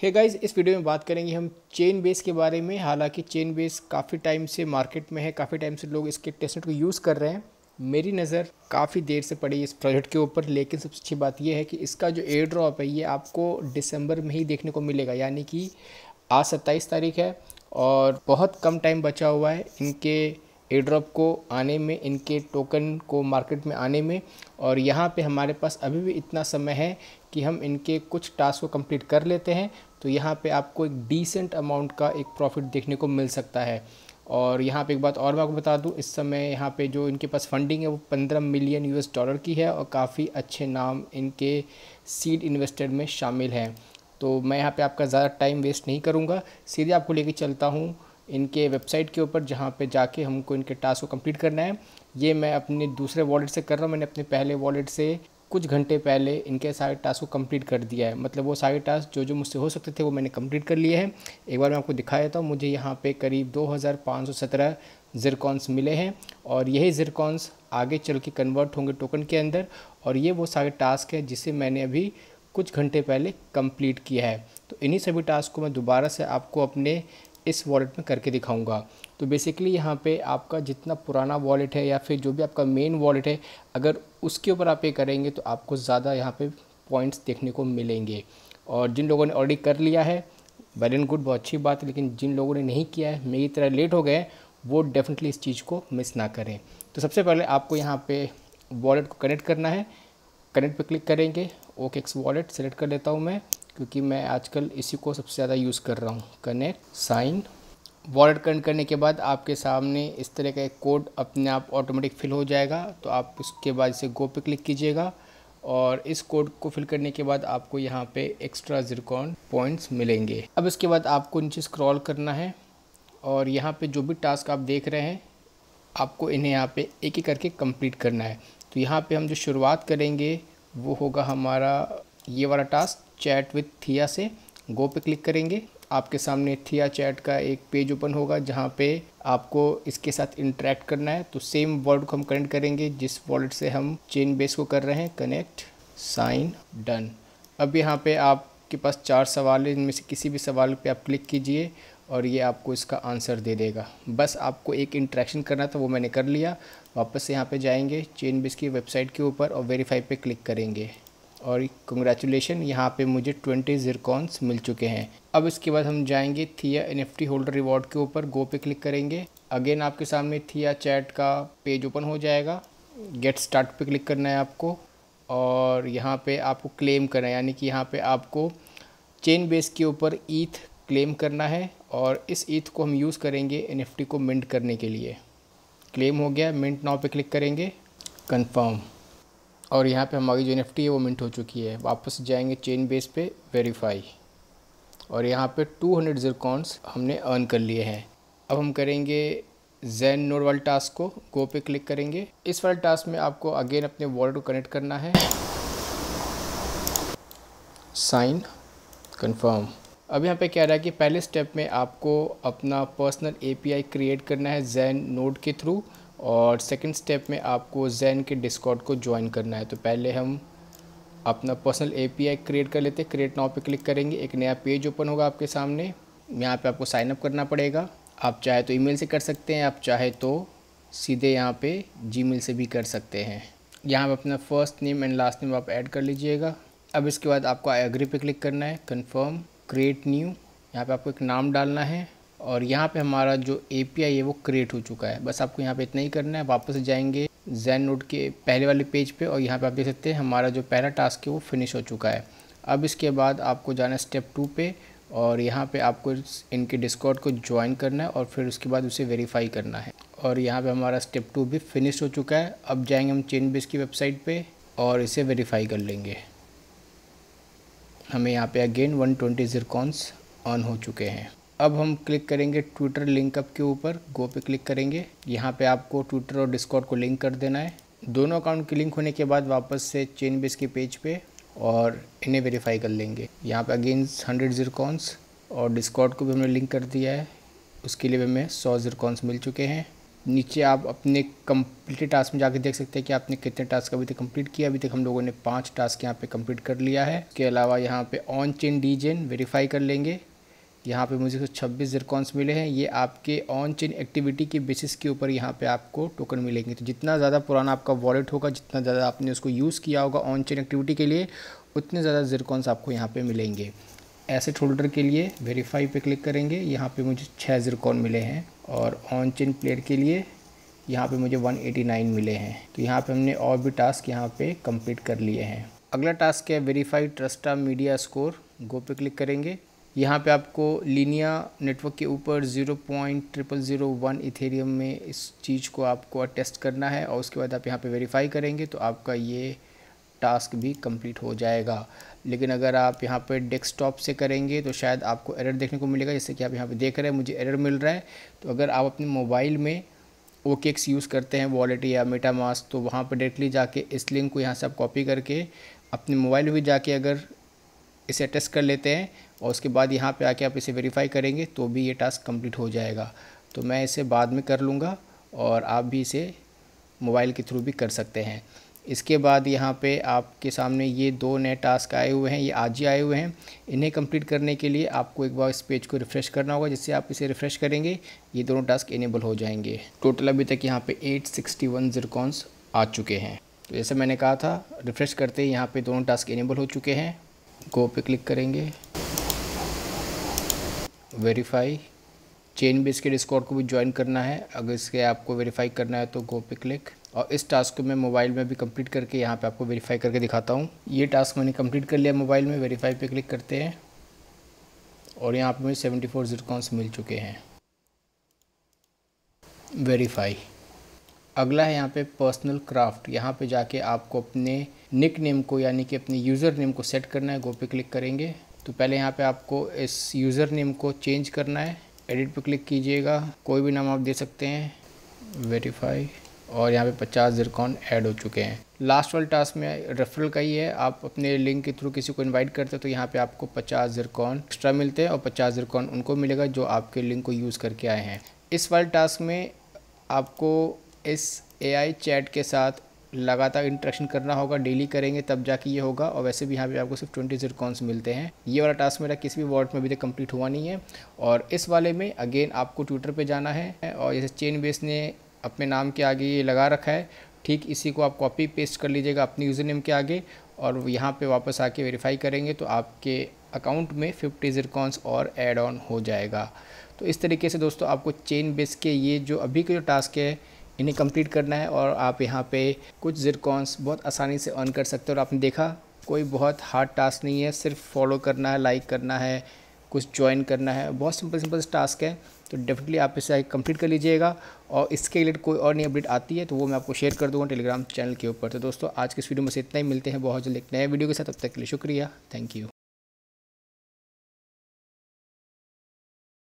हे hey guys इस video में बात करेंगे हम चेन बेस के बारे में हालांकि चेन बेस काफ़ी टाइम से मार्केट में है काफ़ी टाइम से लोग इसके टेस्टनेट को यूज़ कर रहे हैं मेरी नज़र काफ़ी देर से पड़ी इस प्रोजेक्ट के ऊपर लेकिन सबसे अच्छी बात यह है कि इसका जो एयर ड्रॉप है ये आपको दिसंबर में ही देखने को मिलेगा यानी कि आज सत्ताईस तारीख है और बहुत कम टाइम बचा हुआ है इनके एड्रॉप को आने में इनके टोकन को मार्केट में आने में और यहाँ पे हमारे पास अभी भी इतना समय है कि हम इनके कुछ टास्क को कंप्लीट कर लेते हैं तो यहाँ पे आपको एक डिसेंट अमाउंट का एक प्रॉफिट देखने को मिल सकता है और यहाँ पे एक बात और मैं आपको बता दूँ इस समय यहाँ पे जो इनके पास फंडिंग है वो पंद्रह मिलियन यूएस डॉलर की है और काफ़ी अच्छे नाम इनके सीड इन्वेस्टर में शामिल हैं तो मैं यहाँ पे आपका ज़्यादा टाइम वेस्ट नहीं करूँगा सीधे आपको लेके चलता हूँ इनके वेबसाइट के ऊपर जहाँ पे जाके हमको इनके टास्क को कंप्लीट करना है ये मैं अपने दूसरे वॉलेट से कर रहा हूँ मैंने अपने पहले वॉलेट से कुछ घंटे पहले इनके सारे टास्क को कंप्लीट कर दिया है मतलब वो सारे टास्क जो जो मुझसे हो सकते थे वो मैंने कंप्लीट कर लिए हैं एक बार मैं आपको दिखा देता हूँ मुझे यहाँ पे करीब 2517 जिरकॉन्स मिले हैं और यही जिरकॉन्स आगे चल के कन्वर्ट होंगे टोकन के अंदर और ये वो सारे टास्क है जिसे मैंने अभी कुछ घंटे पहले कंप्लीट किया है तो इन्हीं सभी टास्क को मैं दोबारा से आपको अपने इस वॉलेट में करके दिखाऊंगा तो बेसिकली यहाँ पे आपका जितना पुराना वॉलेट है या फिर जो भी आपका मेन वॉलेट है अगर उसके ऊपर आप ये करेंगे तो आपको ज़्यादा यहाँ पे पॉइंट्स देखने को मिलेंगे और जिन लोगों ने ऑलरेडी कर लिया है वेल एंड गुड बहुत अच्छी बात है लेकिन जिन लोगों ने नहीं किया है मेरी तरह लेट हो गए वो डेफिनेटली इस चीज़ को मिस ना करें तो सबसे पहले आपको यहाँ पे वॉलेट को कनेक्ट करना है कनेक्ट पे क्लिक करेंगे ओकेक्स वॉलेट सेलेक्ट कर लेता हूँ मैं क्योंकि मैं आजकल इसी को सबसे ज़्यादा यूज़ कर रहा हूँ कनेक्ट साइन वॉलेट कनेक्ट करने के बाद आपके सामने इस तरह का एक कोड अपने आप ऑटोमेटिक फिल हो जाएगा तो आप उसके बाद इसे गो पे क्लिक कीजिएगा और इस कोड को फिल करने के बाद आपको यहाँ पे एक्स्ट्रा जिरकॉन पॉइंट्स मिलेंगे अब इसके बाद आपको नीचे स्क्रॉल करना है और यहाँ पे जो भी टास्क आप देख रहे हैं आपको इन्हें यहाँ पे एक एक करके कंप्लीट करना है तो यहाँ पे हम जो शुरुआत करेंगे वो होगा हमारा ये वाला टास्क चैट विथ थिया से गो पे क्लिक करेंगे आपके सामने थिया चैट का एक पेज ओपन होगा जहाँ पे आपको इसके साथ इंटरेक्ट करना है तो सेम वर्ड को हम कनेक्ट करेंगे जिस वॉलेट से हम चेन बेस को कर रहे हैं कनेक्ट साइन डन अब यहाँ पे आप आपके पास चार सवाल है इनमें से किसी भी सवाल पे आप क्लिक कीजिए और ये आपको इसका आंसर दे देगा बस आपको एक इंट्रैक्शन करना था वो मैंने कर लिया वापस से यहाँ पे जाएंगे चेन बिस की वेबसाइट के ऊपर और वेरीफाई पे क्लिक करेंगे और कंग्रेचुलेशन यहाँ पे मुझे ट्वेंटी ज़िरकॉन्स मिल चुके हैं अब इसके बाद हम जाएंगे थिया एन होल्डर रिवॉर्ड के ऊपर गो पे क्लिक करेंगे अगेन आपके सामने थिया चैट का पेज ओपन हो जाएगा गेट स्टार्ट पे क्लिक करना है आपको और यहाँ पे आपको क्लेम करना है यानी कि यहाँ पे आपको चेन बेस के ऊपर ईथ क्लेम करना है और इस ईथ को हम यूज़ करेंगे एन को मिंट करने के लिए क्लेम हो गया मिंट नाव पे क्लिक करेंगे कंफर्म और यहाँ पे हमारी जो एन है वो मिंट हो चुकी है वापस जाएंगे चेन बेस पे वेरीफाई और यहाँ पे 200 हंड्रेड हमने अर्न कर लिए हैं अब हम करेंगे जैन नोड वाले टास्क को गो पे क्लिक करेंगे इस वाले टास्क में आपको अगेन अपने वॉलेट को कनेक्ट करना है साइन कंफर्म अब यहाँ पे कह रहा है कि पहले स्टेप में आपको अपना पर्सनल एपीआई क्रिएट करना है जैन नोड के थ्रू और सेकंड स्टेप में आपको जैन के डिस्कॉर्ड को ज्वाइन करना है तो पहले हम अपना पर्सनल एपीआई क्रिएट कर लेते हैं क्रिएट नाउ पे क्लिक करेंगे एक नया पेज ओपन होगा आपके सामने यहाँ पे आपको साइनअप करना पड़ेगा आप चाहे तो ईमेल से कर सकते हैं आप चाहे तो सीधे यहाँ पे जीमेल से भी कर सकते हैं यहाँ पर अपना first name and last name आप ऐड कर लीजिएगा अब इसके बाद आपको एग्री पे क्लिक करना है कन्फर्म क्रिएट न्यू यहाँ पे आपको एक नाम डालना है और यहाँ पे हमारा जो ए है वो क्रिएट हो चुका है बस आपको यहाँ पे इतना ही करना है वापस जाएंगे जैन नोट के पहले वाले पेज पे और यहाँ पे आप देख सकते हैं हमारा जो पहला टास्क है वो फिनिश हो चुका है अब इसके बाद आपको जाना है स्टेप टू पे और यहाँ पे आपको इनके डिस्कॉर्ड को ज्वाइन करना है और फिर उसके बाद उसे वेरीफाई करना है और यहाँ पे हमारा स्टेप टू भी फिनिश हो चुका है अब जाएंगे हम चेन बेस की वेबसाइट पे और इसे वेरीफाई कर लेंगे हमें यहाँ पे अगेन 120 ट्वेंटी जिरकॉन्स ऑन हो चुके हैं अब हम क्लिक करेंगे ट्विटर लिंकअप के ऊपर गो पे क्लिक करेंगे यहाँ पर आपको ट्विटर और डिस्कॉर्ड को लिंक कर देना है दोनों अकाउंट के लिंक होने के बाद वापस से चेन बेस के पेज पे और इन्हें वेरीफाई कर लेंगे यहाँ पे अगेंस्ट हंड्रेड ज़िरकॉन्स और डिस्कॉर्ड को भी हमने लिंक कर दिया है उसके लिए भी हमें सौ ज़िरकॉन्स मिल चुके हैं नीचे आप अपने कम्प्लीट टास्क में जाके देख सकते हैं कि आपने कितने टास्क अभी तक कंप्लीट किया अभी तक हम लोगों ने पांच टास्क यहाँ पे कंप्लीट कर लिया है इसके अलावा यहाँ पे on chain degen verify कर लेंगे यहाँ पे मुझे छब्बीस जिरकॉन्स मिले हैं ये आपके ऑन चेन एक्टिविटी के बेसिस के ऊपर यहाँ पे आपको टोकन मिलेंगे तो जितना ज़्यादा पुराना आपका वॉलेट होगा जितना ज़्यादा आपने उसको यूज़ किया होगा ऑन चेन एक्टिविटी के लिए उतने ज़्यादा जिरकॉन्स आपको यहाँ पर मिलेंगे एसेट होल्डर के लिए वेरीफाई पे क्लिक करेंगे यहाँ पर मुझे छः जिरकॉन मिले हैं और ऑन चेन प्लेयर के लिए यहाँ पर मुझे वन मिले हैं तो यहाँ पर हमने और भी टास्क यहाँ पर कंप्लीट कर लिए हैं अगला टास्क है verify Trusta media score go पे क्लिक करेंगे यहाँ पे आपको लीनिया नेटवर्क के ऊपर zero point triple zero one Ethereum में इस चीज़ को आपको टेस्ट करना है और उसके बाद आप यहाँ पे वेरीफाई करेंगे तो आपका ये टास्क भी कंप्लीट हो जाएगा लेकिन अगर आप यहाँ पे डेस्कटॉप से करेंगे तो शायद आपको एरर देखने को मिलेगा जैसे कि आप यहाँ पर देख रहे हैं मुझे एरर मिल रहा है तो अगर आप अपने मोबाइल में ओ यूज़ करते हैं वॉलेट या मेटा मास्क तो वहाँ पर डायरेक्टली जाके इस लिंक को यहाँ से आप कॉपी करके अपने मोबाइल में भी जाके अगर इसे टेस्ट कर लेते हैं और उसके बाद यहाँ पे आके आप इसे वेरीफाई करेंगे तो भी ये टास्क कंप्लीट हो जाएगा तो मैं इसे बाद में कर लूँगा और आप भी इसे मोबाइल के थ्रू भी कर सकते हैं इसके बाद यहाँ पे आपके सामने ये दो नए टास्क आए हुए हैं ये आज ही आए हुए हैं इन्हें कंप्लीट करने के लिए आपको एक बार इस पेज को रिफ़्रेश करना होगा जिससे आप इसे रिफ़्रेश करेंगे ये दोनों टास्क इनेबल हो जाएंगे टोटल अभी तक यहाँ पे 861 सिक्सटी आ चुके हैं तो जैसे मैंने कहा था रिफ़्रेश करते ही यहाँ पर दोनों टास्क इनेबल हो चुके हैं गो पे क्लिक करेंगे वेरीफाई चेन बेस के डिस्कॉर्ड को भी ज्वाइन करना है अगर इसके आपको वेरीफाई करना है तो गो पे क्लिक और इस टास्क को मैं मोबाइल में भी कंप्लीट करके यहाँ पे आपको वेरीफाई करके दिखाता हूँ ये टास्क मैंने कंप्लीट कर लिया मोबाइल में वेरीफाई पे क्लिक करते हैं और यहाँ पे मुझे सेवेंटी फोर जीरोकॉन्स मिल चुके हैं वेरीफाई अगला है यहाँ पे पर्सनल क्राफ्ट यहाँ पे जाके आपको अपने निक नेम को यानी कि अपने यूज़र नेम को सेट करना है गो पे क्लिक करेंगे तो पहले यहाँ पे आपको इस यूज़र नेम को चेंज करना है एडिट पर क्लिक कीजिएगा कोई भी नाम आप दे सकते हैं वेरीफाई और यहाँ पे पचास जिरकॉन ऐड हो चुके हैं लास्ट वाले टास्क में रेफरल का ही है आप अपने लिंक के थ्रू किसी को इनवाइट करते हो तो यहाँ पे आपको पचास जिरकॉन एक्स्ट्रा मिलते हैं और पचास जिरकॉन उनको मिलेगा जो आपके लिंक को यूज़ करके आए हैं इस वाले टास्क में आपको इस एआई चैट के साथ लगातार इंट्रैक्शन करना होगा डेली करेंगे तब जाके ये होगा और वैसे भी यहाँ पे आपको सिर्फ ट्वेंटी जिरकॉन्स मिलते हैं ये वाला टास्क मेरा किसी भी वॉर्ड में अभी तक कंप्लीट हुआ नहीं है और इस वाले में अगेन आपको ट्विटर पर जाना है और जैसे चेन बेस ने अपने नाम के आगे ये लगा रखा है ठीक इसी को आप कॉपी पेस्ट कर लीजिएगा अपने यूज़र नेम के आगे और यहाँ पर वापस आके वेरीफाई करेंगे तो आपके अकाउंट में फिफ्टी जिरकॉन्स और एड ऑन हो जाएगा तो इस तरीके से दोस्तों आपको चेन बेस के ये जो अभी के जो टास्क है इन्हें कंप्लीट करना है और आप यहाँ पे कुछ जिरकॉन्स बहुत आसानी से अर्न कर सकते हो और आपने देखा कोई बहुत हार्ड टास्क नहीं है सिर्फ फॉलो करना है लाइक करना है कुछ ज्वाइन करना है बहुत सिंपल सिंपल टास्क है तो डेफिनेटली आप इसे कंप्लीट कर लीजिएगा और इसके रिलेटेड कोई और नई अपडेट आती है तो वो मैं आपको शेयर कर दूँगा टेलीग्राम चैनल के ऊपर तो दोस्तों आज के इस वीडियो में से इतना ही मिलते हैं बहुत जल्द एक नए वीडियो के साथ अब तक के लिए शुक्रिया थैंक यू